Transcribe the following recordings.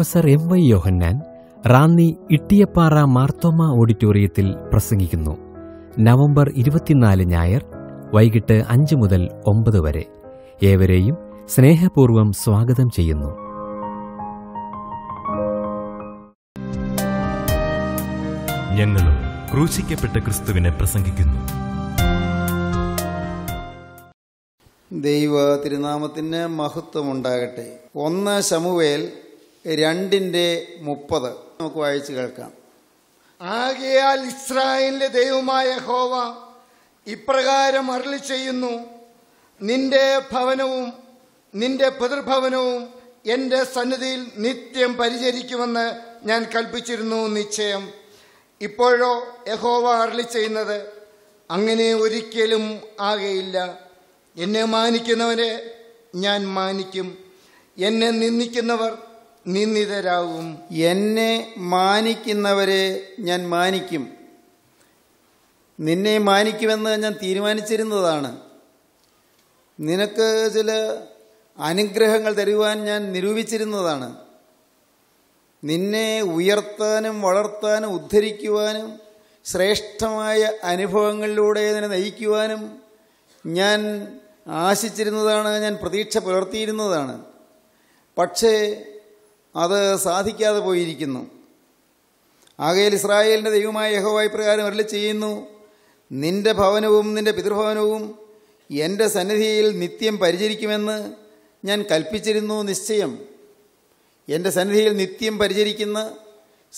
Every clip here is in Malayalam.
professor M Y Yohannan Ranni Ittiyappara Marthoma ഓഡിറ്റോറിയത്തിൽ പ്രസംഗിക്കുന്നു നവംബർ ഇരുപത്തിനാല് ഞായർ വൈകിട്ട് അഞ്ച് മുതൽ ഒമ്പത് വരെ ഏവരെയും സ്നേഹപൂർവ്വം സ്വാഗതം ചെയ്യുന്നു ഞങ്ങളും ക്രൂശിക്കപ്പെട്ട ക്രിസ്തുവിനെ പ്രസംഗിക്കുന്നു ദൈവ തിരുനാമത്തിന് മഹത്വമുണ്ടാകട്ടെ ഒന്ന് ശമുവേൽ രണ്ടിൻ്റെ മുപ്പത് നമുക്ക് വായിച്ചു കേൾക്കാം ആകയാൽ ഇസ്രായേലിന്റെ ദൈവമായ ഹോവ ഇപ്രകാരം അരളി ചെയ്യുന്നു നിന്റെ ഭവനവും നിന്റെ പിതൃഭവനവും എൻ്റെ സന്നിധിയിൽ നിത്യം പരിചരിക്കുമെന്ന് ഞാൻ കൽപ്പിച്ചിരുന്നു നിശ്ചയം ഇപ്പോഴോ യഹോവ അരളി ചെയ്യുന്നത് അങ്ങനെ ഒരിക്കലും ആകെയില്ല എന്നെ മാനിക്കുന്നവരെ ഞാൻ മാനിക്കും എന്നെ നിന്ദിക്കുന്നവർ നിന്ദിതരാകും എന്നെ മാനിക്കുന്നവരെ ഞാൻ മാനിക്കും നിന്നെ മാനിക്കുമെന്ന് ഞാൻ തീരുമാനിച്ചിരുന്നതാണ് നിനക്ക് ചില അനുഗ്രഹങ്ങൾ തരുവാൻ ഞാൻ നിരൂപിച്ചിരുന്നതാണ് നിന്നെ ഉയർത്താനും വളർത്താനും ഉദ്ധരിക്കുവാനും ശ്രേഷ്ഠമായ അനുഭവങ്ങളിലൂടെ നിന്നെ നയിക്കുവാനും ഞാൻ ആശിച്ചിരുന്നതാണ് ഞാൻ പ്രതീക്ഷ പുലർത്തിയിരുന്നതാണ് പക്ഷേ അത് സാധിക്കാതെ പോയിരിക്കുന്നു ആകയിൽ ഇസ്രായേലിൻ്റെ ദൈവമായ യഹോവായി പ്രകാരം അരളി ചെയ്യുന്നു നിന്റെ ഭവനവും നിന്റെ പിതൃഭവനവും എൻ്റെ സന്നിധിയിൽ നിത്യം പരിചരിക്കുമെന്ന് ഞാൻ കൽപ്പിച്ചിരുന്നു നിശ്ചയം എൻ്റെ സന്നിധിയിൽ നിത്യം പരിചരിക്കുന്ന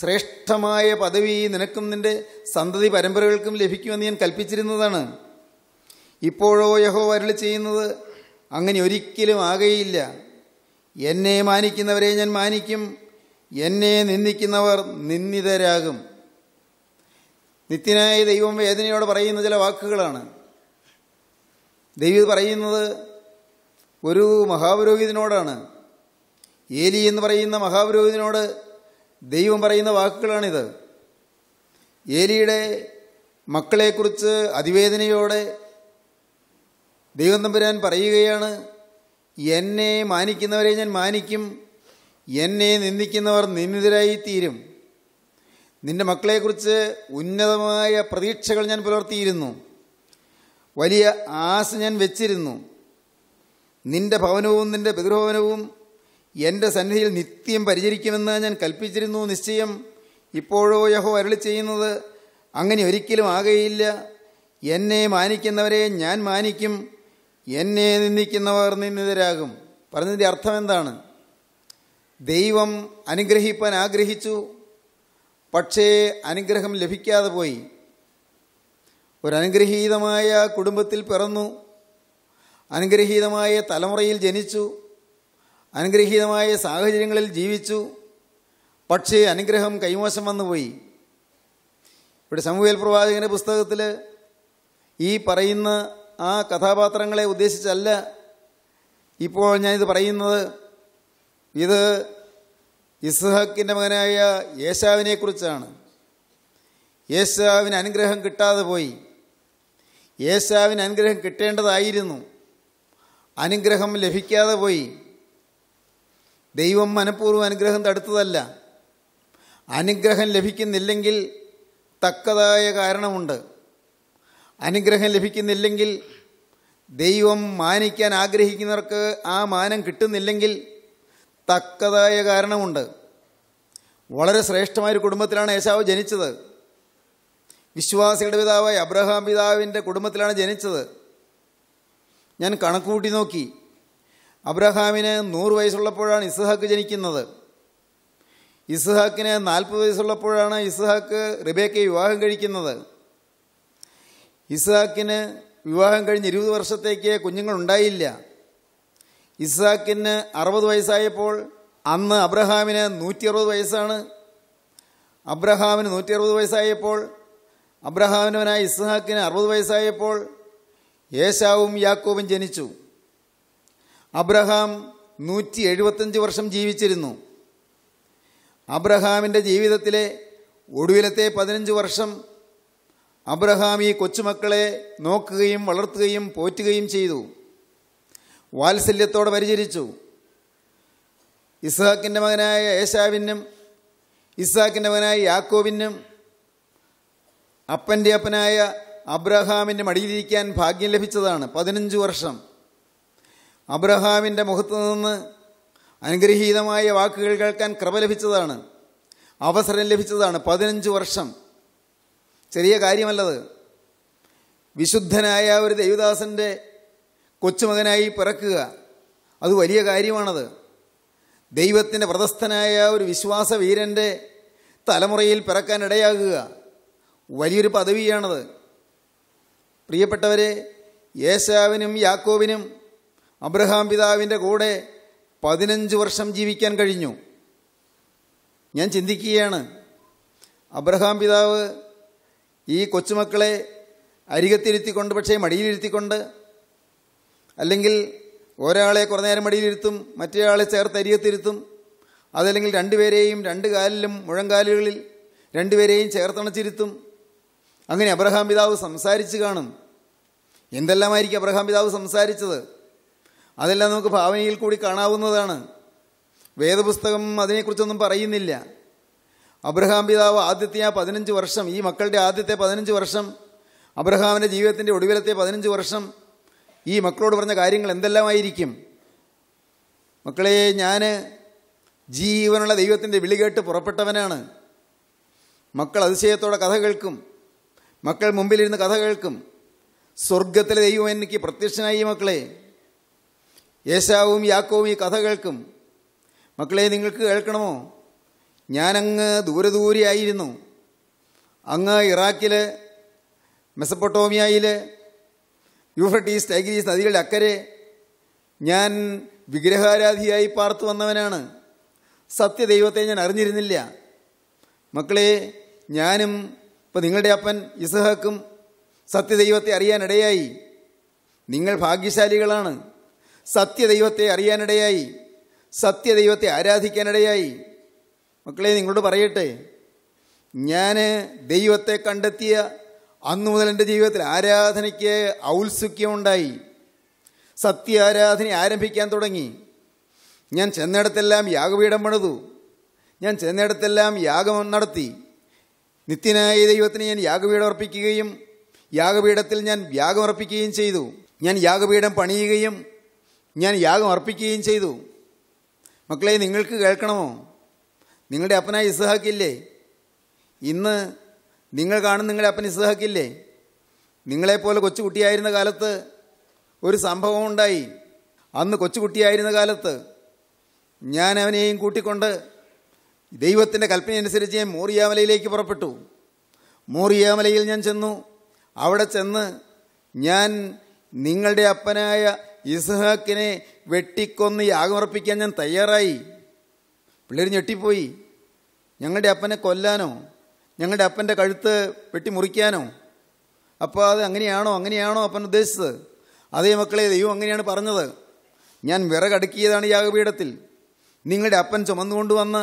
ശ്രേഷ്ഠമായ പദവി നിനക്കും നിൻ്റെ സന്തതി പരമ്പരകൾക്കും ലഭിക്കുമെന്ന് ഞാൻ കൽപ്പിച്ചിരുന്നതാണ് ഇപ്പോഴോ യഹോ വരളി ചെയ്യുന്നത് അങ്ങനെ ഒരിക്കലും ആകയില്ല എന്നെ മാനിക്കുന്നവരെ ഞാൻ മാനിക്കും എന്നെ നിന്ദിക്കുന്നവർ നിന്ദിതരാകും നിത്യനായ ദൈവം വേദനയോട് പറയുന്ന ചില വാക്കുകളാണ് ദൈവം പറയുന്നത് ഒരു മഹാപുരോഹിതനോടാണ് ഏലി എന്ന് പറയുന്ന മഹാപുരോഹിതനോട് ദൈവം പറയുന്ന വാക്കുകളാണിത് ഏലിയുടെ മക്കളെക്കുറിച്ച് അതിവേദനയോടെ ദൈവം തമ്പുരാൻ പറയുകയാണ് എന്നെ മാനിക്കുന്നവരെ ഞാൻ മാനിക്കും എന്നെ നിന്ദിക്കുന്നവർ നിന്ദിതരായിത്തീരും നിന്റെ മക്കളെക്കുറിച്ച് ഉന്നതമായ പ്രതീക്ഷകൾ ഞാൻ പുലർത്തിയിരുന്നു വലിയ ആശ ഞാൻ വെച്ചിരുന്നു നിന്റെ ഭവനവും നിന്റെ പിതൃഭവനവും എൻ്റെ സന്നിധിയിൽ നിത്യം പരിചരിക്കുമെന്ന് ഞാൻ കൽപ്പിച്ചിരുന്നു നിശ്ചയം ഇപ്പോഴോ യഹോ അരളി ചെയ്യുന്നത് അങ്ങനെ ഒരിക്കലും ആകയില്ല എന്നെ മാനിക്കുന്നവരെ ഞാൻ മാനിക്കും എന്നെ നിന്ദിക്കുന്നവർ നിന്നിതരാകും പറഞ്ഞതിൻ്റെ അർത്ഥം എന്താണ് ദൈവം അനുഗ്രഹിപ്പാൻ ആഗ്രഹിച്ചു പക്ഷേ അനുഗ്രഹം ലഭിക്കാതെ പോയി ഒരനുഗ്രഹീതമായ കുടുംബത്തിൽ പിറന്നു അനുഗ്രഹീതമായ തലമുറയിൽ ജനിച്ചു അനുഗ്രഹീതമായ സാഹചര്യങ്ങളിൽ ജീവിച്ചു പക്ഷേ അനുഗ്രഹം കൈമോശം വന്നുപോയി ഇവിടെ സമൂഹൽ പ്രവാചകൻ്റെ പുസ്തകത്തിൽ ഈ പറയുന്ന ആ കഥാപാത്രങ്ങളെ ഉദ്ദേശിച്ചല്ല ഇപ്പോൾ ഞാനിത് പറയുന്നത് ഇത് ഇസ്ഹക്കിൻ്റെ മകനായ യേശാവിനെക്കുറിച്ചാണ് യേശാവിന് അനുഗ്രഹം കിട്ടാതെ പോയി യേശാവിന് അനുഗ്രഹം കിട്ടേണ്ടതായിരുന്നു അനുഗ്രഹം ലഭിക്കാതെ പോയി ദൈവം മനഃപൂർവ്വം അനുഗ്രഹം തടുത്തതല്ല അനുഗ്രഹം ലഭിക്കുന്നില്ലെങ്കിൽ തക്കതായ കാരണമുണ്ട് അനുഗ്രഹം ലഭിക്കുന്നില്ലെങ്കിൽ ദൈവം മാനിക്കാൻ ആഗ്രഹിക്കുന്നവർക്ക് ആ മാനം കിട്ടുന്നില്ലെങ്കിൽ തക്കതായ കാരണമുണ്ട് വളരെ ശ്രേഷ്ഠമായ ഒരു കുടുംബത്തിലാണ് യേശാവ് ജനിച്ചത് വിശ്വാസിയുടെ പിതാവായ അബ്രഹാം പിതാവിൻ്റെ കുടുംബത്തിലാണ് ജനിച്ചത് ഞാൻ കണക്കുകൂട്ടി നോക്കി അബ്രഹാമിന് നൂറ് വയസ്സുള്ളപ്പോഴാണ് ഇസ്ഹാക്ക് ജനിക്കുന്നത് ഇസ്ഹാക്കിന് നാൽപ്പത് വയസ്സുള്ളപ്പോഴാണ് ഇസ്ഹാക്ക് റിബേക്കയെ വിവാഹം കഴിക്കുന്നത് ഇസാക്കിന് വിവാഹം കഴിഞ്ഞ് ഇരുപത് വർഷത്തേക്ക് കുഞ്ഞുങ്ങൾ ഉണ്ടായില്ല ഇസാക്കിന് അറുപത് വയസ്സായപ്പോൾ അന്ന് അബ്രഹാമിന് നൂറ്റി അറുപത് വയസ്സാണ് അബ്രഹാമിന് നൂറ്റി അറുപത് വയസ്സായപ്പോൾ അബ്രഹാമിനവനായ ഇസ്ഹാക്കിന് അറുപത് വയസ്സായപ്പോൾ യേശാവും യാക്കോബും ജനിച്ചു അബ്രഹാം നൂറ്റി എഴുപത്തഞ്ച് വർഷം ജീവിച്ചിരുന്നു അബ്രഹാമിൻ്റെ ജീവിതത്തിലെ ഒടുവിലത്തെ പതിനഞ്ച് വർഷം അബ്രഹാം ഈ കൊച്ചുമക്കളെ നോക്കുകയും വളർത്തുകയും പോറ്റുകയും ചെയ്തു വാത്സല്യത്തോടെ പരിചരിച്ചു ഇസ്ഹാക്കിൻ്റെ മകനായ ഏശാവിനും ഇസ്ഹാക്കിൻ്റെ മകനായ യാക്കോവിനും അപ്പൻ്റെ അപ്പനായ അബ്രഹാമിൻ്റെ മടിയിലിരിക്കാൻ ഭാഗ്യം ലഭിച്ചതാണ് പതിനഞ്ച് വർഷം അബ്രഹാമിൻ്റെ മുഖത്തു നിന്ന് അനുഗ്രഹീതമായ വാക്കുകൾ കേൾക്കാൻ കൃപ ലഭിച്ചതാണ് അവസരം ലഭിച്ചതാണ് പതിനഞ്ച് വർഷം ചെറിയ കാര്യമല്ലത് വിശുദ്ധനായ ഒരു ദേവദാസൻ്റെ കൊച്ചുമകനായി പിറക്കുക അത് വലിയ കാര്യമാണത് ദൈവത്തിൻ്റെ വ്രതസ്ഥനായ ഒരു വിശ്വാസ വീരൻ്റെ തലമുറയിൽ പിറക്കാനിടയാകുക വലിയൊരു പദവിയാണത് പ്രിയപ്പെട്ടവരെ യേശാവിനും യാക്കോവിനും അബ്രഹാം പിതാവിൻ്റെ കൂടെ പതിനഞ്ച് വർഷം ജീവിക്കാൻ കഴിഞ്ഞു ഞാൻ ചിന്തിക്കുകയാണ് അബ്രഹാം പിതാവ് ഈ കൊച്ചുമക്കളെ അരികത്തിരുത്തിക്കൊണ്ട് പക്ഷേ മടിയിലിരുത്തിക്കൊണ്ട് അല്ലെങ്കിൽ ഒരാളെ കുറേ നേരം മടിയിലിരുത്തും മറ്റേയാളെ ചേർത്ത് അരികത്തിരുത്തും അതല്ലെങ്കിൽ രണ്ടുപേരെയും രണ്ട് കാലിലും മുഴങ്കാലുകളിൽ രണ്ടുപേരെയും ചേർത്തണച്ചിരുത്തും അങ്ങനെ അബ്രഹാം പിതാവ് സംസാരിച്ച് കാണും എന്തെല്ലാമായിരിക്കും അബ്രഹാം പിതാവ് സംസാരിച്ചത് അതെല്ലാം നമുക്ക് ഭാവനയിൽ കൂടി കാണാവുന്നതാണ് വേദപുസ്തകം അതിനെക്കുറിച്ചൊന്നും പറയുന്നില്ല അബ്രഹാം പിതാവ് ആദ്യത്തെ ആ പതിനഞ്ച് വർഷം ഈ മക്കളുടെ ആദ്യത്തെ പതിനഞ്ച് വർഷം അബ്രഹാമിൻ്റെ ജീവിതത്തിൻ്റെ ഒടുവിലത്തെ പതിനഞ്ച് വർഷം ഈ മക്കളോട് പറഞ്ഞ കാര്യങ്ങൾ എന്തെല്ലാമായിരിക്കും മക്കളെ ഞാൻ ജീവനുള്ള ദൈവത്തിൻ്റെ വിളി കേട്ട് പുറപ്പെട്ടവനാണ് മക്കൾ അതിശയത്തോടെ കഥ കേൾക്കും മക്കൾ മുമ്പിലിരുന്ന് കഥ കേൾക്കും സ്വർഗത്തിലെ ദൈവം എനിക്ക് പ്രത്യക്ഷനായി മക്കളെ യേശാവും യാക്കോവും ഈ കഥ കേൾക്കും മക്കളെ നിങ്ങൾക്ക് കേൾക്കണമോ ഞാനങ്ങ് ദൂരെ ദൂരെയായിരുന്നു അങ്ങ് ഇറാഖിൽ മെസപ്പൊട്ടോമിയയിൽ യൂഫ്രട്ടീസ് ടൈഗ്രീസ് നദികളുടെ അക്കരെ ഞാൻ വിഗ്രഹാരാധിയായി പാർത്തു വന്നവനാണ് സത്യദൈവത്തെ ഞാൻ അറിഞ്ഞിരുന്നില്ല മക്കളെ ഞാനും ഇപ്പം നിങ്ങളുടെ അപ്പൻ ഇസഹാക്കും സത്യദൈവത്തെ അറിയാനിടയായി നിങ്ങൾ ഭാഗ്യശാലികളാണ് സത്യദൈവത്തെ അറിയാനിടയായി സത്യദൈവത്തെ ആരാധിക്കാനിടയായി മക്കളെ നിങ്ങളോട് പറയട്ടെ ഞാൻ ദൈവത്തെ കണ്ടെത്തിയ അന്നു മുതൽ എൻ്റെ ജീവിതത്തിൽ ആരാധനയ്ക്ക് ഔത്സുക്യമുണ്ടായി ആരാധന ആരംഭിക്കാൻ തുടങ്ങി ഞാൻ ചെന്നിടത്തെല്ലാം യാഗപീഠം പണിതു ഞാൻ ചെന്നിടത്തെല്ലാം യാഗം നടത്തി നിത്യനായ ദൈവത്തിന് ഞാൻ യാഗപീഠം അർപ്പിക്കുകയും യാഗപീഠത്തിൽ ഞാൻ യാഗം അർപ്പിക്കുകയും ചെയ്തു ഞാൻ യാഗപീഠം പണിയുകയും ഞാൻ യാഗം അർപ്പിക്കുകയും ചെയ്തു മക്കളെ നിങ്ങൾക്ക് കേൾക്കണമോ നിങ്ങളുടെ അപ്പനായ ഇസ്ഹാക്കില്ലേ ഇന്ന് നിങ്ങൾ കാണുന്ന നിങ്ങളുടെ അപ്പൻ ഇസ്ഹാക്കില്ലേ നിങ്ങളെപ്പോലെ കൊച്ചുകുട്ടിയായിരുന്ന കാലത്ത് ഒരു സംഭവം ഉണ്ടായി അന്ന് കൊച്ചുകുട്ടിയായിരുന്ന കാലത്ത് ഞാൻ അവനെയും കൂട്ടിക്കൊണ്ട് ദൈവത്തിൻ്റെ കൽപ്പനയനുസരിച്ച് ഞാൻ മോറിയാമലയിലേക്ക് പുറപ്പെട്ടു മോറിയാമലയിൽ ഞാൻ ചെന്നു അവിടെ ചെന്ന് ഞാൻ നിങ്ങളുടെ അപ്പനായ ഇസ്ഹാക്കിനെ വെട്ടിക്കൊന്ന് യാഗമർപ്പിക്കാൻ ഞാൻ തയ്യാറായി പിള്ളേർ ഞെട്ടിപ്പോയി ഞങ്ങളുടെ അപ്പനെ കൊല്ലാനോ ഞങ്ങളുടെ അപ്പൻ്റെ കഴുത്ത് വെട്ടി മുറിക്കാനോ അപ്പോൾ അത് അങ്ങനെയാണോ അങ്ങനെയാണോ അപ്പൻ ഉദ്ദേശിച്ചത് അതേ മക്കളെ ദൈവം അങ്ങനെയാണ് പറഞ്ഞത് ഞാൻ വിറകടുക്കിയതാണ് യാഗപീഠത്തിൽ നിങ്ങളുടെ അപ്പൻ ചുമന്നുകൊണ്ട് വന്ന്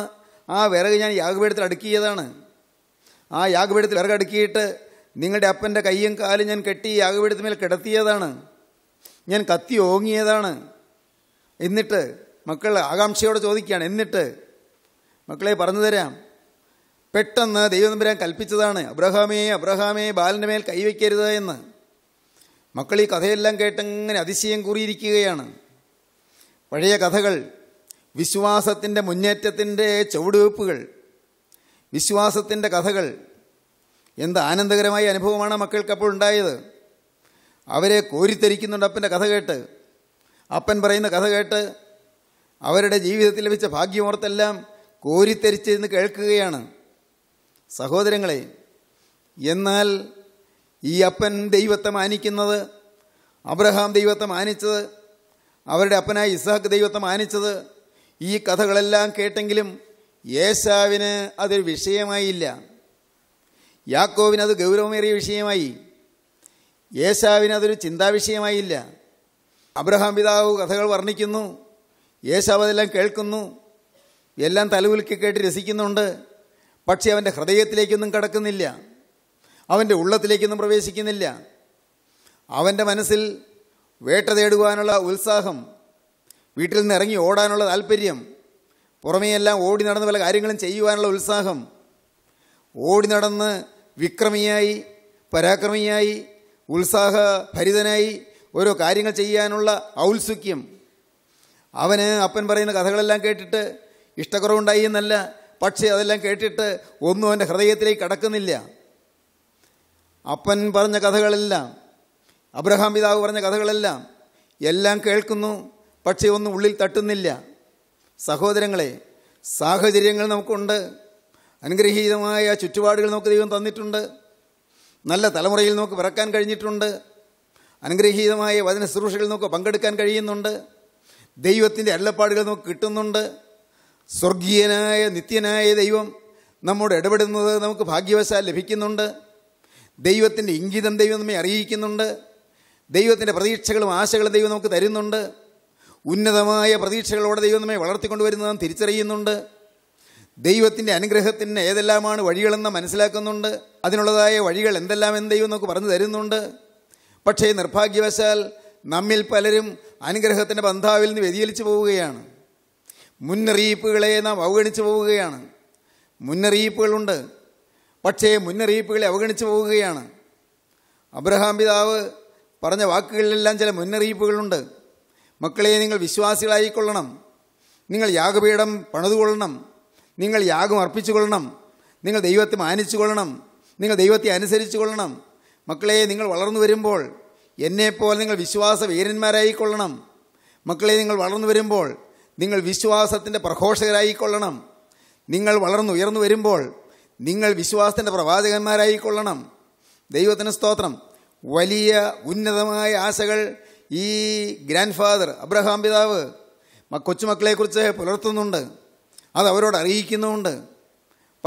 ആ വിറക് ഞാൻ യാഗപീഠത്തിൽ അടുക്കിയതാണ് ആ യാഗപീഠത്തിൽ വിറകടുക്കിയിട്ട് നിങ്ങളുടെ അപ്പൻ്റെ കയ്യും കാലും ഞാൻ കെട്ടി യാഗപീഠത്തിന്മേൽ കിടത്തിയതാണ് ഞാൻ കത്തി ഓങ്ങിയതാണ് എന്നിട്ട് മക്കൾ ആകാംക്ഷയോടെ ചോദിക്കുകയാണ് എന്നിട്ട് മക്കളെ പറഞ്ഞു തരാം പെട്ടെന്ന് ദൈവനമ്പുരാൻ കൽപ്പിച്ചതാണ് അബ്രഹാമേ അബ്രഹാമേ ബാലൻ്റെ മേൽ കൈവയ്ക്കരുത് എന്ന് മക്കൾ ഈ കഥയെല്ലാം കേട്ടങ്ങനെ അതിശയം കൂറിയിരിക്കുകയാണ് പഴയ കഥകൾ വിശ്വാസത്തിൻ്റെ മുന്നേറ്റത്തിൻ്റെ ചുവടുവെപ്പുകൾ വിശ്വാസത്തിൻ്റെ കഥകൾ എന്ത് ആനന്ദകരമായ അനുഭവമാണ് മക്കൾക്കപ്പോൾ ഉണ്ടായത് അവരെ കോരിത്തരിക്കുന്നുണ്ട് അപ്പൻ്റെ കഥ കേട്ട് അപ്പൻ പറയുന്ന കഥ കേട്ട് അവരുടെ ജീവിതത്തിൽ ലഭിച്ച ഭാഗ്യമോർത്തെല്ലാം കോരിത്തരിച്ചിരുന്ന് കേൾക്കുകയാണ് സഹോദരങ്ങളെ എന്നാൽ ഈ അപ്പൻ ദൈവത്തെ മാനിക്കുന്നത് അബ്രഹാം ദൈവത്തെ മാനിച്ചത് അവരുടെ അപ്പനായ ഇസാഖ് ദൈവത്തെ മാനിച്ചത് ഈ കഥകളെല്ലാം കേട്ടെങ്കിലും യേശാവിന് അതൊരു വിഷയമായില്ല യാക്കോവിന് അത് ഗൗരവമേറിയ വിഷയമായി യേശാവിന് അതൊരു ചിന്താവിഷയമായില്ല അബ്രഹാം പിതാവ് കഥകൾ വർണ്ണിക്കുന്നു യേശാവ് അതെല്ലാം കേൾക്കുന്നു എല്ലാം തലകുലുക്കി കേട്ട് രസിക്കുന്നുണ്ട് പക്ഷേ അവൻ്റെ ഹൃദയത്തിലേക്കൊന്നും കടക്കുന്നില്ല അവൻ്റെ ഉള്ളത്തിലേക്കൊന്നും പ്രവേശിക്കുന്നില്ല അവൻ്റെ മനസ്സിൽ വേട്ട തേടുവാനുള്ള ഉത്സാഹം വീട്ടിൽ നിന്ന് ഇറങ്ങി ഓടാനുള്ള താല്പര്യം പുറമേയെല്ലാം ഓടി നടന്ന് പല കാര്യങ്ങളും ചെയ്യുവാനുള്ള ഉത്സാഹം ഓടി നടന്ന് വിക്രമിയായി പരാക്രമിയായി ഉത്സാഹഭരിതനായി ഓരോ കാര്യങ്ങൾ ചെയ്യാനുള്ള ഔത്സുക്യം അവന് അപ്പൻ പറയുന്ന കഥകളെല്ലാം കേട്ടിട്ട് ഇഷ്ടക്കുറവുണ്ടായി എന്നല്ല പക്ഷേ അതെല്ലാം കേട്ടിട്ട് ഒന്നും അവൻ്റെ ഹൃദയത്തിലേക്ക് കടക്കുന്നില്ല അപ്പൻ പറഞ്ഞ കഥകളെല്ലാം അബ്രഹാം പിതാവ് പറഞ്ഞ കഥകളെല്ലാം എല്ലാം കേൾക്കുന്നു പക്ഷേ ഒന്നും ഉള്ളിൽ തട്ടുന്നില്ല സഹോദരങ്ങളെ സാഹചര്യങ്ങൾ നമുക്കുണ്ട് അനുഗ്രഹീതമായ ചുറ്റുപാടുകൾ നമുക്ക് ദൈവം തന്നിട്ടുണ്ട് നല്ല തലമുറയിൽ നമുക്ക് പിറക്കാൻ കഴിഞ്ഞിട്ടുണ്ട് അനുഗ്രഹീതമായ വചന ശുശ്രൂഷകൾ നമുക്ക് പങ്കെടുക്കാൻ കഴിയുന്നുണ്ട് ദൈവത്തിൻ്റെ അരുളപ്പാടുകൾ നമുക്ക് കിട്ടുന്നുണ്ട് സ്വർഗീയനായ നിത്യനായ ദൈവം നമ്മോട് ഇടപെടുന്നത് നമുക്ക് ഭാഗ്യവശാൽ ലഭിക്കുന്നുണ്ട് ദൈവത്തിൻ്റെ ഇംഗിതം ദൈവം നമ്മെ അറിയിക്കുന്നുണ്ട് ദൈവത്തിൻ്റെ പ്രതീക്ഷകളും ആശകളും ദൈവം നമുക്ക് തരുന്നുണ്ട് ഉന്നതമായ പ്രതീക്ഷകളോടെ ദൈവം നമ്മെ വളർത്തിക്കൊണ്ടുവരുന്നത് തിരിച്ചറിയുന്നുണ്ട് ദൈവത്തിൻ്റെ അനുഗ്രഹത്തിന് ഏതെല്ലാമാണ് വഴികളെന്ന് മനസ്സിലാക്കുന്നുണ്ട് അതിനുള്ളതായ വഴികൾ എന്തെല്ലാമെന്ന് ദൈവം നമുക്ക് പറഞ്ഞു തരുന്നുണ്ട് പക്ഷേ നിർഭാഗ്യവശാൽ നമ്മിൽ പലരും അനുഗ്രഹത്തിൻ്റെ ബന്ധാവിൽ നിന്ന് വ്യതിചലിച്ചു പോവുകയാണ് മുന്നറിയിപ്പുകളെ നാം അവഗണിച്ചു പോവുകയാണ് മുന്നറിയിപ്പുകളുണ്ട് പക്ഷേ മുന്നറിയിപ്പുകളെ അവഗണിച്ചു പോവുകയാണ് അബ്രഹാം പിതാവ് പറഞ്ഞ വാക്കുകളിലെല്ലാം ചില മുന്നറിയിപ്പുകളുണ്ട് മക്കളെ നിങ്ങൾ വിശ്വാസികളായിക്കൊള്ളണം നിങ്ങൾ യാഗപീഠം പണിതുകൊള്ളണം നിങ്ങൾ യാഗം അർപ്പിച്ചു കൊള്ളണം നിങ്ങൾ ദൈവത്തെ മാനിച്ചു കൊള്ളണം നിങ്ങൾ ദൈവത്തെ അനുസരിച്ചു കൊള്ളണം മക്കളെ നിങ്ങൾ വളർന്നു വരുമ്പോൾ എന്നെപ്പോലെ നിങ്ങൾ വിശ്വാസ വീരന്മാരായിക്കൊള്ളണം മക്കളെ നിങ്ങൾ വളർന്നു വരുമ്പോൾ നിങ്ങൾ വിശ്വാസത്തിൻ്റെ പ്രഘോഷകരായിക്കൊള്ളണം നിങ്ങൾ വളർന്നു ഉയർന്നു വരുമ്പോൾ നിങ്ങൾ വിശ്വാസത്തിൻ്റെ പ്രവാചകന്മാരായിക്കൊള്ളണം ദൈവത്തിന് സ്തോത്രം വലിയ ഉന്നതമായ ആശകൾ ഈ ഗ്രാൻഡ് ഫാദർ അബ്രഹാം പിതാവ് കൊച്ചുമക്കളെക്കുറിച്ച് പുലർത്തുന്നുണ്ട് അത് അവരോട് അറിയിക്കുന്നുമുണ്ട്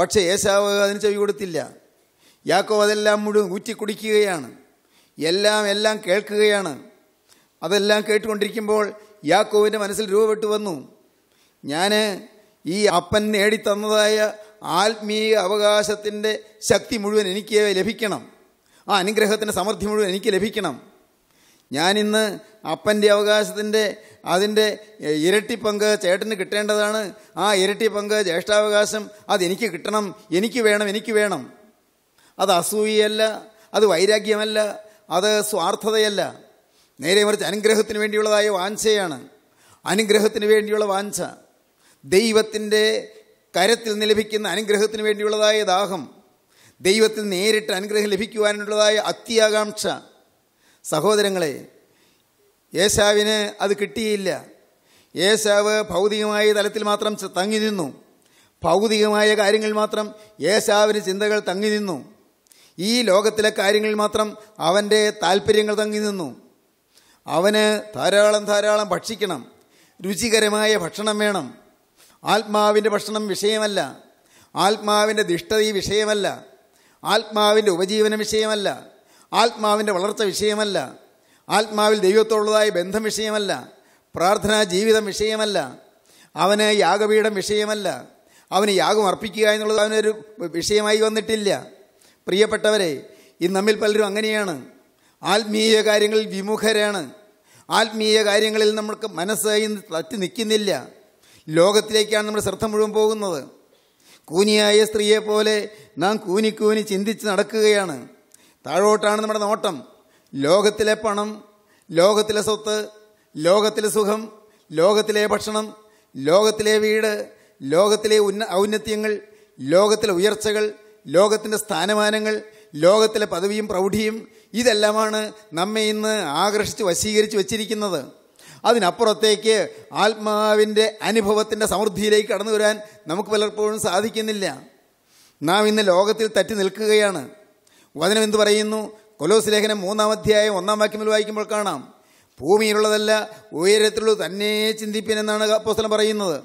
പക്ഷേ യേശാവ് അതിന് ചെവി കൊടുത്തില്ല യാക്കോ അതെല്ലാം മുഴുവൻ ഊറ്റിക്കുടിക്കുകയാണ് എല്ലാം എല്ലാം കേൾക്കുകയാണ് അതെല്ലാം കേട്ടുകൊണ്ടിരിക്കുമ്പോൾ യാക്കോവിൻ്റെ മനസ്സിൽ രൂപപ്പെട്ടു വന്നു ഞാൻ ഈ അപ്പൻ നേടിത്തന്നതായ ആത്മീയ അവകാശത്തിൻ്റെ ശക്തി മുഴുവൻ എനിക്ക് ലഭിക്കണം ആ അനുഗ്രഹത്തിൻ്റെ സമൃദ്ധി മുഴുവൻ എനിക്ക് ലഭിക്കണം ഞാനിന്ന് അപ്പൻ്റെ അവകാശത്തിൻ്റെ അതിൻ്റെ ഇരട്ടി പങ്ക് ചേട്ടന് കിട്ടേണ്ടതാണ് ആ ഇരട്ടി പങ്ക് ജ്യേഷ്ഠാവകാശം അതെനിക്ക് കിട്ടണം എനിക്ക് വേണം എനിക്ക് വേണം അത് അസൂയയല്ല അത് വൈരാഗ്യമല്ല അത് സ്വാർത്ഥതയല്ല നേരെ മറിച്ച് അനുഗ്രഹത്തിന് വേണ്ടിയുള്ളതായ വാഞ്ചയാണ് അനുഗ്രഹത്തിന് വേണ്ടിയുള്ള വാഞ്ച ദൈവത്തിൻ്റെ കരത്തിൽ നിന്ന് ലഭിക്കുന്ന അനുഗ്രഹത്തിന് വേണ്ടിയുള്ളതായ ദാഹം ദൈവത്തിൽ നേരിട്ട് അനുഗ്രഹം ലഭിക്കുവാനുള്ളതായ അത്യാകാംക്ഷ സഹോദരങ്ങളെ യേശാവിന് അത് കിട്ടിയില്ല യേശാവ് ഭൗതികമായ തലത്തിൽ മാത്രം തങ്ങി നിന്നു ഭൗതികമായ കാര്യങ്ങളിൽ മാത്രം യേശാവിന് ചിന്തകൾ തങ്ങി നിന്നു ഈ ലോകത്തിലെ കാര്യങ്ങളിൽ മാത്രം അവൻ്റെ താല്പര്യങ്ങൾ തങ്ങി നിന്നു അവന് ധാരാളം ധാരാളം ഭക്ഷിക്കണം രുചികരമായ ഭക്ഷണം വേണം ആത്മാവിൻ്റെ ഭക്ഷണം വിഷയമല്ല ആത്മാവിൻ്റെ ദിഷ്ടത വിഷയമല്ല ആത്മാവിൻ്റെ ഉപജീവന വിഷയമല്ല ആത്മാവിൻ്റെ വളർച്ച വിഷയമല്ല ആത്മാവിൽ ദൈവത്തോടുള്ളതായ ബന്ധം വിഷയമല്ല പ്രാർത്ഥനാ ജീവിതം വിഷയമല്ല അവന് യാഗപീഠം വിഷയമല്ല അവന് യാഗം അർപ്പിക്കുക എന്നുള്ളത് അവനൊരു വിഷയമായി വന്നിട്ടില്ല പ്രിയപ്പെട്ടവരെ ഇന്ന് നമ്മിൽ പലരും അങ്ങനെയാണ് ആത്മീയ കാര്യങ്ങളിൽ വിമുഖരാണ് ആത്മീയ കാര്യങ്ങളിൽ നമ്മൾക്ക് മനസ്സായി തറ്റി നിൽക്കുന്നില്ല ലോകത്തിലേക്കാണ് നമ്മുടെ ശ്രദ്ധ മുഴുവൻ പോകുന്നത് കൂനിയായ സ്ത്രീയെ പോലെ നാം കൂനി ചിന്തിച്ച് നടക്കുകയാണ് താഴോട്ടാണ് നമ്മുടെ നോട്ടം ലോകത്തിലെ പണം ലോകത്തിലെ സ്വത്ത് ലോകത്തിലെ സുഖം ലോകത്തിലെ ഭക്ഷണം ലോകത്തിലെ വീട് ലോകത്തിലെ ഉന്ന ഔന്നത്യങ്ങൾ ലോകത്തിലെ ഉയർച്ചകൾ ലോകത്തിൻ്റെ സ്ഥാനമാനങ്ങൾ ലോകത്തിലെ പദവിയും പ്രൗഢിയും ഇതെല്ലാമാണ് നമ്മെ ഇന്ന് ആകർഷിച്ച് വശീകരിച്ച് വച്ചിരിക്കുന്നത് അതിനപ്പുറത്തേക്ക് ആത്മാവിൻ്റെ അനുഭവത്തിൻ്റെ സമൃദ്ധിയിലേക്ക് കടന്നു വരാൻ നമുക്ക് പലപ്പോഴും സാധിക്കുന്നില്ല നാം ഇന്ന് ലോകത്തിൽ തറ്റി നിൽക്കുകയാണ് വചനം എന്തു പറയുന്നു കൊലോസ് ലേഖനം മൂന്നാം അധ്യായം ഒന്നാം വാക്യം വായിക്കുമ്പോൾ കാണാം ഭൂമിയിലുള്ളതല്ല ഉയരത്തിലുള്ളത് തന്നെ ചിന്തിപ്പീൻ എന്നാണ് അപ്പോസ്തലം പറയുന്നത്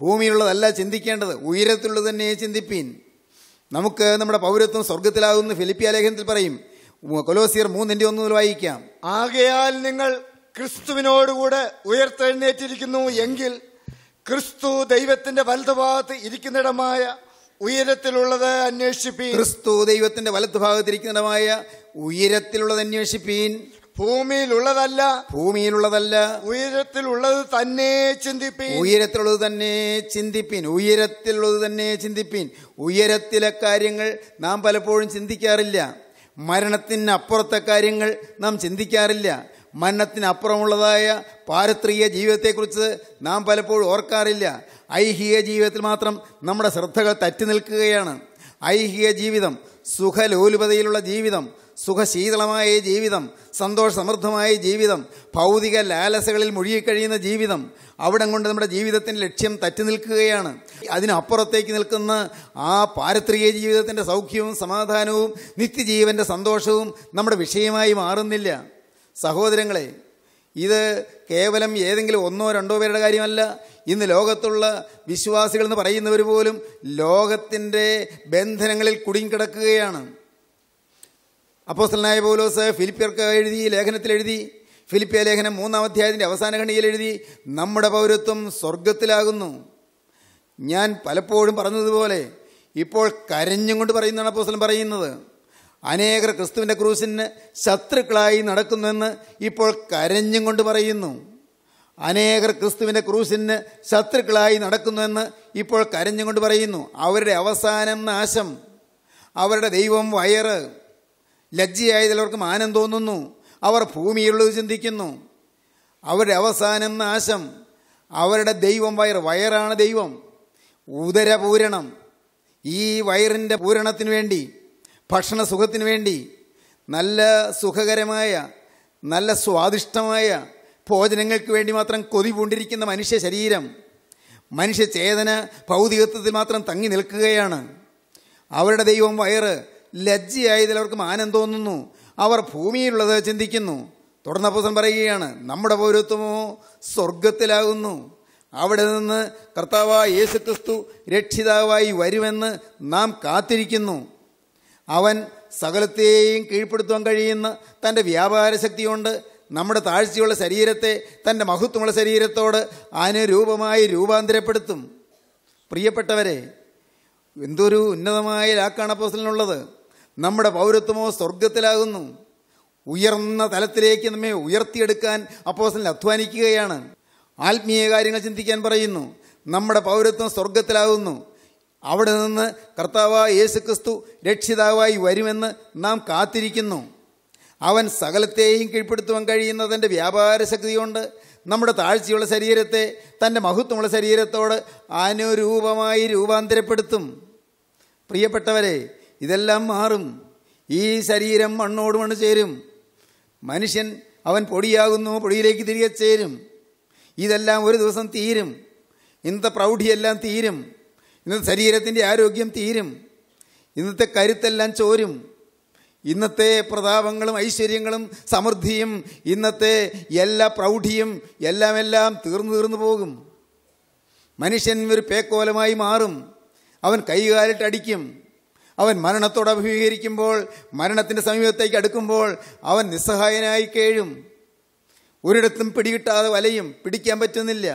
ഭൂമിയിലുള്ളതല്ല ചിന്തിക്കേണ്ടത് ഉയരത്തിലുള്ളത് തന്നെ ചിന്തിപ്പീൻ നമുക്ക് നമ്മുടെ പൗരത്വം സ്വർഗത്തിലാകുമെന്ന് ഫിലിപ്പിയ ലേഖനത്തിൽ പറയും കൊലോസിയർ മൂന്നിന്റെ ഒന്ന് മുതൽ വായിക്കാം ആകയാൽ നിങ്ങൾ ക്രിസ്തുവിനോടുകൂടെ ഉയർത്തെഴുന്നേറ്റിരിക്കുന്നു എങ്കിൽ ക്രിസ്തു ദൈവത്തിന്റെ വലതുഭാഗത്ത് ഇരിക്കുന്നിടമായ ഉയരത്തിലുള്ളത് അന്വേഷിപ്പീൻ ക്രിസ്തു ദൈവത്തിന്റെ വലത്തുഭാഗത്ത് ഇരിക്കുന്നിടമായ ഉയരത്തിലുള്ളത് അന്വേഷിപ്പീൻ ഭൂമിയിലുള്ളതല്ല ഭൂമിയിലുള്ളതല്ല ഉയരത്തിലുള്ളത് തന്നെ ചിന്തിപ്പീൻ ഉയരത്തിലുള്ളത് തന്നെ ചിന്തിപ്പീൻ ഉയരത്തിലുള്ളത് തന്നെ ചിന്തിപ്പീൻ ഉയരത്തിലെ കാര്യങ്ങൾ നാം പലപ്പോഴും ചിന്തിക്കാറില്ല മരണത്തിനപ്പുറത്തെ കാര്യങ്ങൾ നാം ചിന്തിക്കാറില്ല മരണത്തിനപ്പുറമുള്ളതായ പാരത്രീയ ജീവിതത്തെക്കുറിച്ച് നാം പലപ്പോഴും ഓർക്കാറില്ല ഐഹിക ജീവിതത്തിൽ മാത്രം നമ്മുടെ ശ്രദ്ധകൾ തറ്റി നിൽക്കുകയാണ് ഐഹിക ജീവിതം സുഖലോലുപതയിലുള്ള ജീവിതം സുഖശീതളമായ ജീവിതം സന്തോഷസമൃദ്ധമായ ജീവിതം ഭൗതിക ലാലസകളിൽ മുഴുകിക്കഴിയുന്ന ജീവിതം അവിടം കൊണ്ട് നമ്മുടെ ജീവിതത്തിൻ്റെ ലക്ഷ്യം തറ്റി നിൽക്കുകയാണ് അതിനപ്പുറത്തേക്ക് നിൽക്കുന്ന ആ പാരത്രിക ജീവിതത്തിൻ്റെ സൗഖ്യവും സമാധാനവും നിത്യജീവൻ്റെ സന്തോഷവും നമ്മുടെ വിഷയമായി മാറുന്നില്ല സഹോദരങ്ങളെ ഇത് കേവലം ഏതെങ്കിലും ഒന്നോ രണ്ടോ പേരുടെ കാര്യമല്ല ഇന്ന് ലോകത്തുള്ള വിശ്വാസികൾ എന്ന് പറയുന്നവർ പോലും ലോകത്തിൻ്റെ ബന്ധനങ്ങളിൽ കുടുങ്ങിക്കിടക്കുകയാണ് അപ്പോസ്റ്റലനായ പൗലോസ് ഫിലിപ്പിയർക്ക് എഴുതി ലേഖനത്തിൽ എഴുതി ഫിലിപ്പിയ ലേഖനം മൂന്നാം അധ്യായത്തിൻ്റെ അവസാന ഖണ്ഡിയിൽ എഴുതി നമ്മുടെ പൗരത്വം സ്വർഗത്തിലാകുന്നു ഞാൻ പലപ്പോഴും പറഞ്ഞതുപോലെ ഇപ്പോൾ കരഞ്ഞും കൊണ്ട് പറയുന്നതാണ് അപ്പോസ്റ്റലൻ പറയുന്നത് അനേകർ ക്രിസ്തുവിൻ്റെ ക്രൂസിന് ശത്രുക്കളായി നടക്കുന്നുവെന്ന് ഇപ്പോൾ കരഞ്ഞും കൊണ്ട് പറയുന്നു അനേകർ ക്രിസ്തുവിൻ്റെ ക്രൂസിന് ശത്രുക്കളായി നടക്കുന്നുവെന്ന് ഇപ്പോൾ കരഞ്ഞും കൊണ്ട് പറയുന്നു അവരുടെ അവസാനം നാശം അവരുടെ ദൈവം വയറ് ലജ്ജയായതിലവർക്ക് മാനം തോന്നുന്നു അവർ ഭൂമിയുള്ളത് ചിന്തിക്കുന്നു അവരുടെ അവസാനം നാശം അവരുടെ ദൈവം വയർ വയറാണ് ദൈവം ഉദരപൂരണം ഈ വയറിൻ്റെ പൂരണത്തിന് വേണ്ടി ഭക്ഷണ സുഖത്തിന് വേണ്ടി നല്ല സുഖകരമായ നല്ല സ്വാദിഷ്ടമായ ഭോജനങ്ങൾക്ക് വേണ്ടി മാത്രം കൊതി പൂണ്ടിരിക്കുന്ന മനുഷ്യ ശരീരം മനുഷ്യ ചേതന ഭൗതികത്വത്തിൽ മാത്രം തങ്ങി നിൽക്കുകയാണ് അവരുടെ ദൈവം വയറ് അവർക്ക് മാനം തോന്നുന്നു അവർ ഭൂമിയിലുള്ളത് ചിന്തിക്കുന്നു തുടർന്ന പുസ്തകം പറയുകയാണ് നമ്മുടെ പൗരത്വമോ സ്വർഗത്തിലാകുന്നു അവിടെ നിന്ന് കർത്താവായ യേശുക്രിസ്തു രക്ഷിതാവായി വരുമെന്ന് നാം കാത്തിരിക്കുന്നു അവൻ സകലത്തെയും കീഴ്പ്പെടുത്തുവാൻ കഴിയുന്ന തൻ്റെ വ്യാപാര ശക്തിയുണ്ട് നമ്മുടെ താഴ്ചയുള്ള ശരീരത്തെ തൻ്റെ മഹത്വമുള്ള ശരീരത്തോട് അനുരൂപമായി രൂപാന്തരപ്പെടുത്തും പ്രിയപ്പെട്ടവരെ എന്തൊരു ഉന്നതമായ ലാക്കാണ് പോസലിനുള്ളത് നമ്മുടെ പൗരത്വമോ സ്വർഗത്തിലാകുന്നു ഉയർന്ന തലത്തിലേക്ക് നമ്മെ ഉയർത്തിയെടുക്കാൻ അപ്പോസിൽ അധ്വാനിക്കുകയാണ് ആത്മീയ കാര്യങ്ങൾ ചിന്തിക്കാൻ പറയുന്നു നമ്മുടെ പൗരത്വം സ്വർഗത്തിലാകുന്നു അവിടെ നിന്ന് കർത്താവായ യേശു ക്രിസ്തു രക്ഷിതാവായി വരുമെന്ന് നാം കാത്തിരിക്കുന്നു അവൻ സകലത്തെയും കീഴ്പ്പെടുത്തുവാൻ കഴിയുന്നതിൻ്റെ വ്യാപാര ശക്തിയുണ്ട് നമ്മുടെ താഴ്ചയുള്ള ശരീരത്തെ തൻ്റെ മഹത്വമുള്ള ശരീരത്തോട് അനുരൂപമായി രൂപാന്തരപ്പെടുത്തും പ്രിയപ്പെട്ടവരെ ഇതെല്ലാം മാറും ഈ ശരീരം മണ്ണോട് മണ്ണ് ചേരും മനുഷ്യൻ അവൻ പൊടിയാകുന്നു പൊടിയിലേക്ക് തിരികെ ചേരും ഇതെല്ലാം ഒരു ദിവസം തീരും ഇന്നത്തെ പ്രൗഢിയെല്ലാം തീരും ഇന്നത്തെ ശരീരത്തിൻ്റെ ആരോഗ്യം തീരും ഇന്നത്തെ കരുത്തെല്ലാം ചോരും ഇന്നത്തെ പ്രതാപങ്ങളും ഐശ്വര്യങ്ങളും സമൃദ്ധിയും ഇന്നത്തെ എല്ലാ പ്രൗഢിയും എല്ലാം എല്ലാം തീർന്നു തീർന്നു പോകും മനുഷ്യൻ ഒരു പേക്കോലമായി മാറും അവൻ കൈകാലിട്ടടിക്കും അവൻ മരണത്തോട് അഭിമുഖീകരിക്കുമ്പോൾ മരണത്തിൻ്റെ സമീപത്തേക്ക് അടുക്കുമ്പോൾ അവൻ നിസ്സഹായനായി കേഴും ഒരിടത്തും പിടികിട്ടാതെ വലയും പിടിക്കാൻ പറ്റുന്നില്ല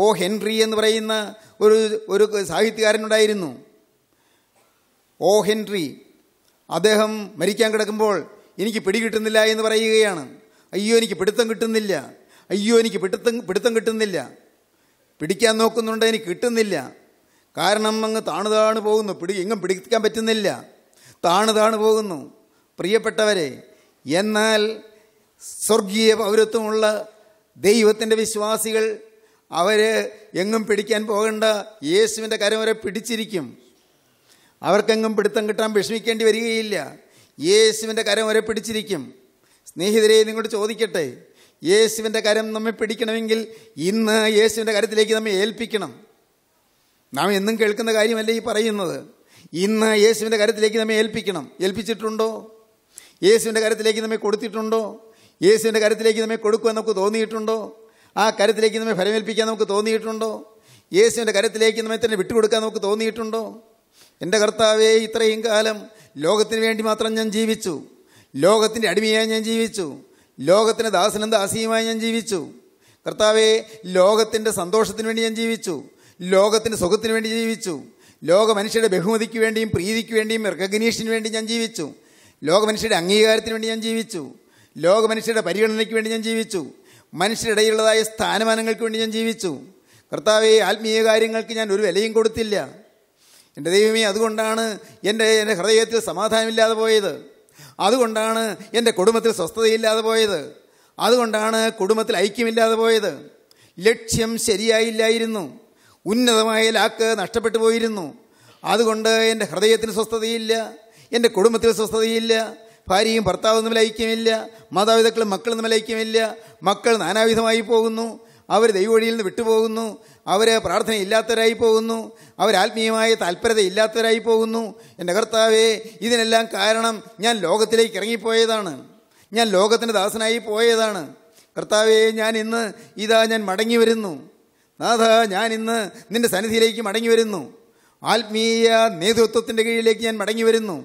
ഓ ഹെൻറി എന്ന് പറയുന്ന ഒരു ഒരു സാഹിത്യകാരനുണ്ടായിരുന്നു ഓ ഹെൻറി അദ്ദേഹം മരിക്കാൻ കിടക്കുമ്പോൾ എനിക്ക് പിടികിട്ടുന്നില്ല എന്ന് പറയുകയാണ് അയ്യോ എനിക്ക് പിടുത്തം കിട്ടുന്നില്ല അയ്യോ എനിക്ക് പിടുത്തം പിടുത്തം കിട്ടുന്നില്ല പിടിക്കാൻ നോക്കുന്നുണ്ട് എനിക്ക് കിട്ടുന്നില്ല കാരണം അങ്ങ് താണു താണു പോകുന്നു പിടി എങ്ങും പിടിക്കാൻ പറ്റുന്നില്ല താണു താണു പോകുന്നു പ്രിയപ്പെട്ടവരെ എന്നാൽ സ്വർഗീയ പൗരത്വമുള്ള ദൈവത്തിൻ്റെ വിശ്വാസികൾ അവർ എങ്ങും പിടിക്കാൻ പോകേണ്ട യേശുവിൻ്റെ കരം വരെ പിടിച്ചിരിക്കും അവർക്കെങ്ങും പിടുത്തം കിട്ടാൻ വിഷമിക്കേണ്ടി വരികയില്ല യേശുവിൻ്റെ കരം വരെ പിടിച്ചിരിക്കും സ്നേഹിതരെ നിങ്ങോട്ട് ചോദിക്കട്ടെ യേശുവിൻ്റെ കരം നമ്മെ പിടിക്കണമെങ്കിൽ ഇന്ന് യേശുവിൻ്റെ കരത്തിലേക്ക് നമ്മെ ഏൽപ്പിക്കണം നാം എന്നും കേൾക്കുന്ന കാര്യമല്ല ഈ പറയുന്നത് ഇന്ന് യേശുവിൻ്റെ കാര്യത്തിലേക്ക് നമ്മെ ഏൽപ്പിക്കണം ഏൽപ്പിച്ചിട്ടുണ്ടോ യേശുവിൻ്റെ കാര്യത്തിലേക്ക് നമ്മെ കൊടുത്തിട്ടുണ്ടോ യേശുവിൻ്റെ കാര്യത്തിലേക്ക് നമ്മെ കൊടുക്കുവാൻ നമുക്ക് തോന്നിയിട്ടുണ്ടോ ആ കാര്യത്തിലേക്ക് നമ്മെ ഫലമേൽപ്പിക്കാൻ നമുക്ക് തോന്നിയിട്ടുണ്ടോ യേശുവിൻ്റെ കാര്യത്തിലേക്ക് നമ്മെ തന്നെ വിട്ടുകൊടുക്കാൻ നമുക്ക് തോന്നിയിട്ടുണ്ടോ എൻ്റെ കർത്താവേ ഇത്രയും കാലം ലോകത്തിന് വേണ്ടി മാത്രം ഞാൻ ജീവിച്ചു ലോകത്തിൻ്റെ അടിമയായി ഞാൻ ജീവിച്ചു ലോകത്തിൻ്റെ ദാസനും ദാസിയുമായി ഞാൻ ജീവിച്ചു കർത്താവെ ലോകത്തിൻ്റെ സന്തോഷത്തിന് വേണ്ടി ഞാൻ ജീവിച്ചു ലോകത്തിൻ്റെ സുഖത്തിന് വേണ്ടി ജീവിച്ചു ലോക മനുഷ്യരുടെ ബഹുമതിക്ക് വേണ്ടിയും പ്രീതിക്ക് വേണ്ടിയും റെക്കഗ്നീഷന് വേണ്ടി ഞാൻ ജീവിച്ചു ലോക മനുഷ്യരുടെ അംഗീകാരത്തിന് വേണ്ടി ഞാൻ ജീവിച്ചു ലോക മനുഷ്യരുടെ പരിഗണനയ്ക്ക് വേണ്ടി ഞാൻ ജീവിച്ചു മനുഷ്യരിടയിലുള്ളതായ സ്ഥാനമാനങ്ങൾക്ക് വേണ്ടി ഞാൻ ജീവിച്ചു കർത്താവെ ആത്മീയ കാര്യങ്ങൾക്ക് ഞാൻ ഒരു വിലയും കൊടുത്തില്ല എൻ്റെ ദൈവമേ അതുകൊണ്ടാണ് എൻ്റെ എൻ്റെ ഹൃദയത്തിൽ സമാധാനമില്ലാതെ പോയത് അതുകൊണ്ടാണ് എൻ്റെ കുടുംബത്തിൽ സ്വസ്ഥതയില്ലാതെ പോയത് അതുകൊണ്ടാണ് കുടുംബത്തിൽ ഐക്യമില്ലാതെ പോയത് ലക്ഷ്യം ശരിയായില്ലായിരുന്നു ഉന്നതമായ ലാക്ക് നഷ്ടപ്പെട്ടു പോയിരുന്നു അതുകൊണ്ട് എൻ്റെ ഹൃദയത്തിന് സ്വസ്ഥതയില്ല എൻ്റെ കുടുംബത്തിൽ സ്വസ്ഥതയില്ല ഭാര്യയും ഭർത്താവും തമ്മിൽ ഐക്യമില്ല മാതാപിതാക്കളും മക്കളും തമ്മിൽ ഐക്യമില്ല മക്കൾ നാനാവിധമായി പോകുന്നു അവർ ദൈവവഴിയിൽ നിന്ന് വിട്ടുപോകുന്നു അവർ പ്രാർത്ഥനയില്ലാത്തവരായി പോകുന്നു ആത്മീയമായ താല്പര്യത ഇല്ലാത്തവരായി പോകുന്നു എൻ്റെ കർത്താവേ ഇതിനെല്ലാം കാരണം ഞാൻ ലോകത്തിലേക്ക് ഇറങ്ങിപ്പോയതാണ് ഞാൻ ലോകത്തിൻ്റെ ദാസനായി പോയതാണ് കർത്താവേ ഞാൻ ഇന്ന് ഇതാ ഞാൻ മടങ്ങി വരുന്നു നാഥ ഞാൻ ഇന്ന് നിന്റെ സന്നിധിയിലേക്ക് മടങ്ങി വരുന്നു ആത്മീയ നേതൃത്വത്തിൻ്റെ കീഴിലേക്ക് ഞാൻ മടങ്ങി വരുന്നു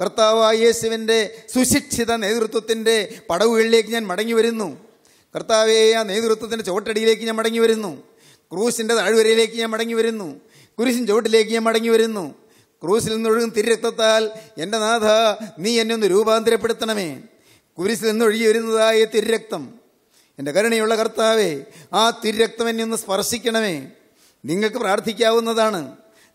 കർത്താവായ യേശുവിൻ്റെ സുശിക്ഷിത നേതൃത്വത്തിൻ്റെ പടവുകളിലേക്ക് ഞാൻ മടങ്ങി വരുന്നു കർത്താവേയ നേതൃത്വത്തിൻ്റെ ചുവട്ടടിയിലേക്ക് ഞാൻ മടങ്ങി വരുന്നു ക്രൂസിൻ്റെ താഴ്വരയിലേക്ക് ഞാൻ മടങ്ങി വരുന്നു കുരിശിൻ ചുവട്ടിലേക്ക് ഞാൻ മടങ്ങി വരുന്നു ക്രൂസിൽ നിന്നൊഴുകും തിരുരക്തത്താൽ എൻ്റെ നാഥ നീ എന്നെ ഒന്ന് രൂപാന്തരപ്പെടുത്തണമേ കുരിശിൽ നിന്നൊഴുകി വരുന്നതായ തിരുരക്തം എൻ്റെ കരുണയുള്ള കർത്താവേ ആ തിരുരക്തം എന്നെ ഒന്ന് സ്പർശിക്കണമേ നിങ്ങൾക്ക് പ്രാർത്ഥിക്കാവുന്നതാണ്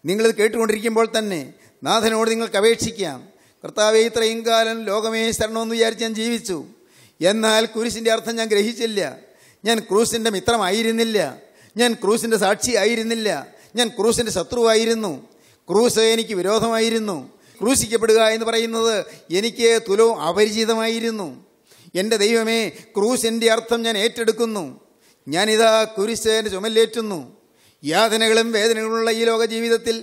നിങ്ങളിത് കേട്ടുകൊണ്ടിരിക്കുമ്പോൾ തന്നെ നാഥനോട് നിങ്ങൾക്ക് അപേക്ഷിക്കാം കർത്താവെ ഇത്രയും കാലം ലോകമേ ശരണമെന്ന് വിചാരിച്ച് ഞാൻ ജീവിച്ചു എന്നാൽ കുരിശിൻ്റെ അർത്ഥം ഞാൻ ഗ്രഹിച്ചില്ല ഞാൻ ക്രൂസിൻ്റെ മിത്രമായിരുന്നില്ല ഞാൻ ക്രൂസിൻ്റെ സാക്ഷിയായിരുന്നില്ല ഞാൻ ക്രൂസിൻ്റെ ശത്രുവായിരുന്നു ക്രൂസ് എനിക്ക് വിരോധമായിരുന്നു ക്രൂശിക്കപ്പെടുക എന്ന് പറയുന്നത് എനിക്ക് തുലവും അപരിചിതമായിരുന്നു എൻ്റെ ദൈവമേ ക്രൂശിൻ്റെ അർത്ഥം ഞാൻ ഏറ്റെടുക്കുന്നു ഞാനിതാ കുരിശ് എൻ്റെ ചുമലേറ്റുന്നു യാതനകളും വേദനകളുമുള്ള ഈ ലോക ജീവിതത്തിൽ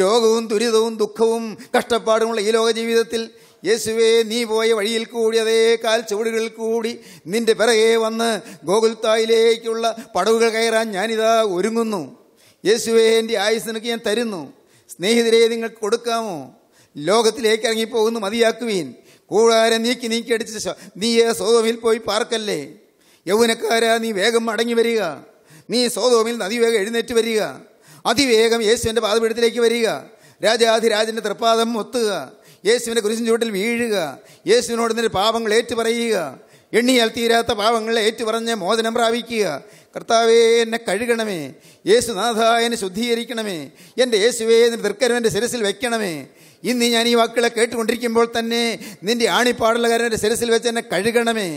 രോഗവും ദുരിതവും ദുഃഖവും കഷ്ടപ്പാടുമുള്ള ഈ ലോക ജീവിതത്തിൽ യേശുവേ നീ പോയ വഴിയിൽ കൂടി അതേ കാൽ ചുവടുകളിൽ കൂടി നിന്റെ പിറകെ വന്ന് ഗോകുൽത്തായിലേക്കുള്ള പടവുകൾ കയറാൻ ഞാനിതാ ഒരുങ്ങുന്നു യേശുവേ എൻ്റെ ആയുസ് നിനക്ക് ഞാൻ തരുന്നു സ്നേഹിതരെ നിങ്ങൾക്ക് കൊടുക്കാമോ ലോകത്തിലേക്ക് ഇറങ്ങിപ്പോകുന്നു മതിയാക്കുവീൻ കൂടാരം നീക്കി നീക്കി നീ നീയെ സോതോമിൽ പോയി പാർക്കല്ലേ യൗവനക്കാരാ നീ വേഗം മടങ്ങി വരിക നീ സോതോമിൽ നിന്ന് അതിവേഗം എഴുന്നേറ്റ് വരിക അതിവേഗം യേശുവിൻ്റെ പാതപീഠത്തിലേക്ക് വരിക രാജാധിരാജൻ്റെ തൃപ്പാദം ഒത്തുക യേശുവിൻ്റെ കുരിശിൻ ചൂട്ടിൽ വീഴുക യേശുവിനോട് നിന്റെ പാപങ്ങൾ ഏറ്റുപറയുക എണ്ണിയാൽ തീരാത്ത പാപങ്ങളെ ഏറ്റുപറഞ്ഞ് മോചനം പ്രാപിക്കുക കർത്താവേ എന്നെ കഴുകണമേ യേശുനാഥ എന്നെ ശുദ്ധീകരിക്കണമേ എൻ്റെ യേശുവേ എൻ്റെ തൃക്കരം എൻ്റെ ശിരസിൽ വെക്കണമേ ഇന്ന് ഞാൻ ഈ വാക്കുകളെ കേട്ടുകൊണ്ടിരിക്കുമ്പോൾ തന്നെ നിന്റെ ആണിപ്പാടുള്ളകാരൻ്റെ കാര്യം ശിരസിൽ വെച്ച് എന്നെ കഴുകണമേ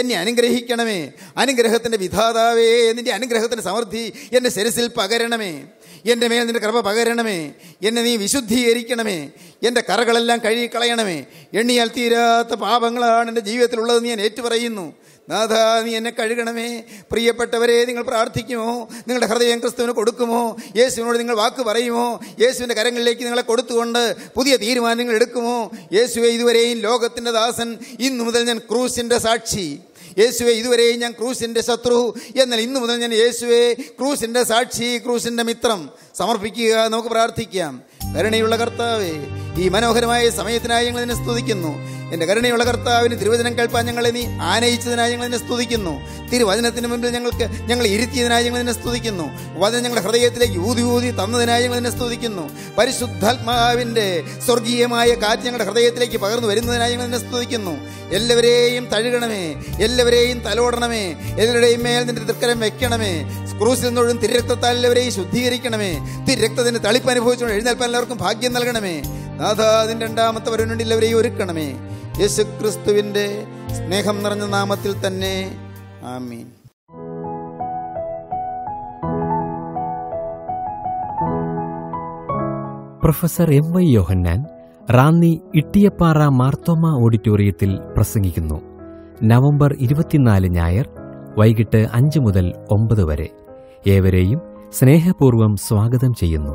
എന്നെ അനുഗ്രഹിക്കണമേ അനുഗ്രഹത്തിൻ്റെ വിധാതാവേ എന്നിൻ്റെ അനുഗ്രഹത്തിൻ്റെ സമൃദ്ധി എൻ്റെ ശിരസിൽ പകരണമേ എൻ്റെ മേൽ നിൻ്റെ കൃപ പകരണമേ എന്നെ നീ വിശുദ്ധീകരിക്കണമേ എൻ്റെ കറകളെല്ലാം കഴുകിക്കളയണമേ എണ്ണിയാൽ തീരാത്ത പാപങ്ങളാണ് എൻ്റെ ജീവിതത്തിലുള്ളതെന്ന് ഞാൻ ഏറ്റുപറയുന്നു നാഥ നീ എന്നെ കഴുകണമേ പ്രിയപ്പെട്ടവരെ നിങ്ങൾ പ്രാർത്ഥിക്കുമോ നിങ്ങളുടെ ഹൃദയം ക്രിസ്തുവിന് കൊടുക്കുമോ യേശുവിനോട് നിങ്ങൾ വാക്ക് പറയുമോ യേശുവിൻ്റെ കരങ്ങളിലേക്ക് നിങ്ങളെ കൊടുത്തുകൊണ്ട് പുതിയ തീരുമാനങ്ങൾ എടുക്കുമോ യേശുവെ ഇതുവരെയും ലോകത്തിൻ്റെ ദാസൻ ഇന്നു മുതൽ ഞാൻ ക്രൂസിൻ്റെ സാക്ഷി യേശുവെ ഇതുവരെയും ഞാൻ ക്രൂസിൻ്റെ ശത്രു എന്നാൽ ഇന്നു മുതൽ ഞാൻ യേശുവെ ക്രൂസിൻ്റെ സാക്ഷി ക്രൂസിൻ്റെ മിത്രം സമർപ്പിക്കുക നമുക്ക് പ്രാർത്ഥിക്കാം കരുണയുള്ള കർത്താവേ ഈ മനോഹരമായ സമയത്തിനായി ഞങ്ങൾ നിന്നെ സ്തുതിക്കുന്നു എൻ്റെ കരുണയുള്ള കർത്താവിന് തിരുവചനം കേൾപ്പാൻ ഞങ്ങളെ നീ ആനയിച്ചതിനായി ഞങ്ങൾ നിന്നെ സ്തുതിക്കുന്നു തിരുവചനത്തിന് മുമ്പിൽ ഞങ്ങൾക്ക് ഞങ്ങൾ ഇരുത്തിയതിനായി ഞങ്ങൾ നിന്നെ സ്തുതിക്കുന്നു വചനം ഞങ്ങളുടെ ഹൃദയത്തിലേക്ക് ഊതി ഊതി തന്നതിനായി ഞങ്ങൾ നിന്നെ സ്തുതിക്കുന്നു പരിശുദ്ധാത്മാവിൻ്റെ സ്വർഗീയമായ കാറ്റ് ഞങ്ങളുടെ ഹൃദയത്തിലേക്ക് പകർന്നു വരുന്നതിനായി ഞങ്ങൾ നിന്നെ സ്തുതിക്കുന്നു എല്ലാവരെയും തഴുകണമേ എല്ലാവരെയും തലോടണമേ എല്ലാവരുടെയും മേൽ നിന്റെ തൃക്കരം വെക്കണമേ ക്രൂസിൽ നിന്നൊഴും തിരക്തത്താൽ എല്ലാവരെയും ശുദ്ധീകരിക്കണമേ തിരക്തതിന് തളിപ്പ് അനുഭവിച്ചുകൊണ്ട് എഴുന്നേൽപ്പാൻ എല്ലാവർക്കും ഭാഗ്യം നൽകണമേ നാഥാതിൻ്റെ രണ്ടാമത്തെ വരുന്നുണ്ടിൽ അവരെ ഒരുക്കണമേ യേശു ക്രിസ്തുവിന്റെ സ്നേഹം നിറഞ്ഞ നാമത്തിൽ തന്നെ ആമീൻ professor M Y Yohannan Ranni Ittiyappara Marthoma ഓഡിറ്റോറിയത്തിൽ പ്രസംഗിക്കുന്നു നവംബർ ഇരുപത്തിനാല് ഞായർ വൈകിട്ട് അഞ്ച് മുതൽ ഒമ്പത് വരെ ഏവരെയും സ്നേഹപൂർവ്വം സ്വാഗതം ചെയ്യുന്നു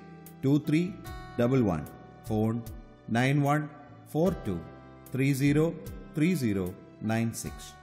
2311 phone 9142 303096